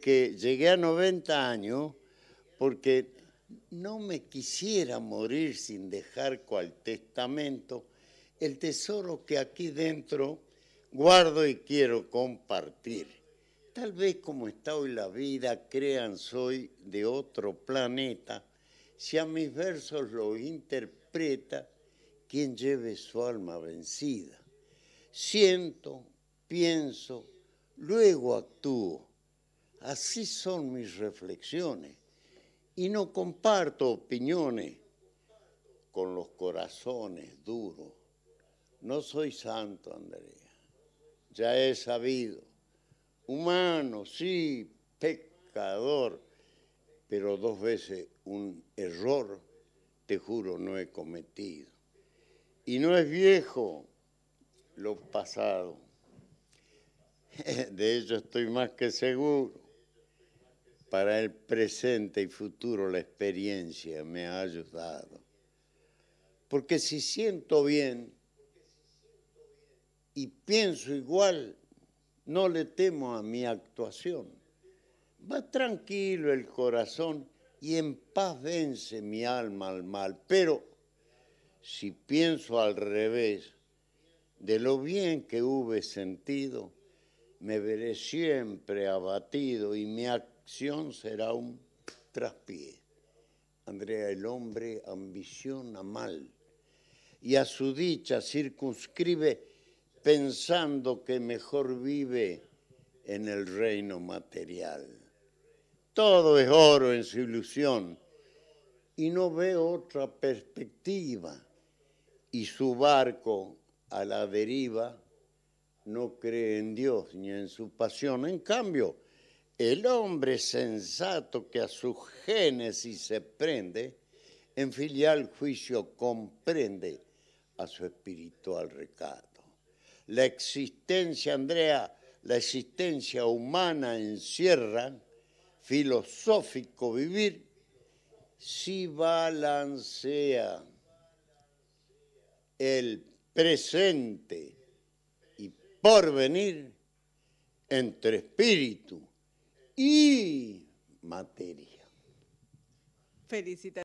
que llegué a 90 años porque no me quisiera morir sin dejar cual testamento el tesoro que aquí dentro guardo y quiero compartir. Tal vez como está hoy la vida, crean soy de otro planeta, si a mis versos lo interpreta quien lleve su alma vencida. Siento, pienso, luego actúo Así son mis reflexiones y no comparto opiniones con los corazones duros. No soy santo, Andrea. Ya he sabido. Humano, sí, pecador, pero dos veces un error, te juro, no he cometido. Y no es viejo lo pasado. De ello estoy más que seguro para el presente y futuro la experiencia me ha ayudado. Porque si siento bien y pienso igual, no le temo a mi actuación. Va tranquilo el corazón y en paz vence mi alma al mal. Pero si pienso al revés, de lo bien que hube sentido, me veré siempre abatido y me ha acción será un traspié. Andrea, el hombre ambiciona mal y a su dicha circunscribe pensando que mejor vive en el reino material. Todo es oro en su ilusión y no ve otra perspectiva y su barco a la deriva no cree en Dios ni en su pasión. En cambio, el hombre sensato que a su génesis se prende, en filial juicio comprende a su espiritual recato. La existencia, Andrea, la existencia humana encierra filosófico vivir si balancea el presente y porvenir entre espíritu y materia. Felicitaciones.